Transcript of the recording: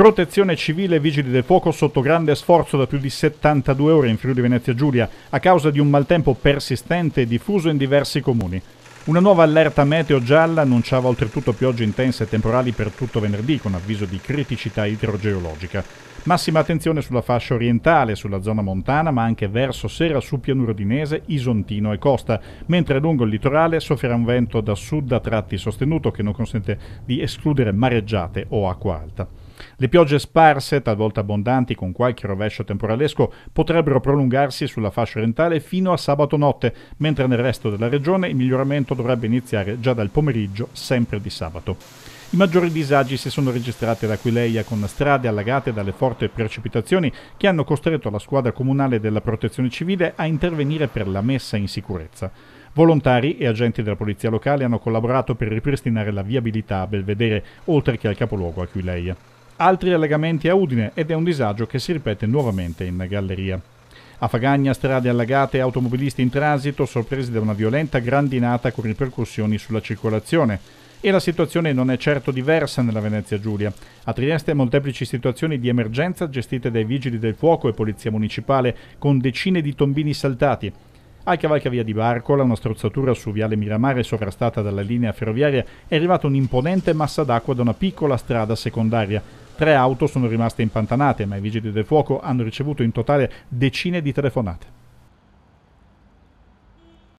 Protezione civile e vigili del fuoco sotto grande sforzo da più di 72 ore in Friuli Venezia Giulia a causa di un maltempo persistente e diffuso in diversi comuni. Una nuova allerta meteo gialla annunciava oltretutto piogge intense e temporali per tutto venerdì con avviso di criticità idrogeologica. Massima attenzione sulla fascia orientale, sulla zona montana, ma anche verso sera su pianura dinese, Isontino e costa, mentre lungo il litorale soffrirà un vento da sud a tratti sostenuto che non consente di escludere mareggiate o acqua alta. Le piogge sparse, talvolta abbondanti con qualche rovescio temporalesco, potrebbero prolungarsi sulla fascia orientale fino a sabato notte, mentre nel resto della regione il miglioramento dovrebbe iniziare già dal pomeriggio, sempre di sabato. I maggiori disagi si sono registrati ad Aquileia con strade allagate dalle forti precipitazioni che hanno costretto la squadra comunale della protezione civile a intervenire per la messa in sicurezza. Volontari e agenti della polizia locale hanno collaborato per ripristinare la viabilità a Belvedere, oltre che al capoluogo Aquileia. Altri allagamenti a Udine ed è un disagio che si ripete nuovamente in galleria. A Fagagna strade allagate e automobilisti in transito sorpresi da una violenta grandinata con ripercussioni sulla circolazione e la situazione non è certo diversa nella Venezia Giulia. A Trieste molteplici situazioni di emergenza gestite dai vigili del fuoco e polizia municipale con decine di tombini saltati. Al cavalcavia di Barcola, una strozzatura su viale Miramare sovrastata dalla linea ferroviaria, è arrivata un'imponente massa d'acqua da una piccola strada secondaria. Tre auto sono rimaste impantanate, ma i vigili del fuoco hanno ricevuto in totale decine di telefonate.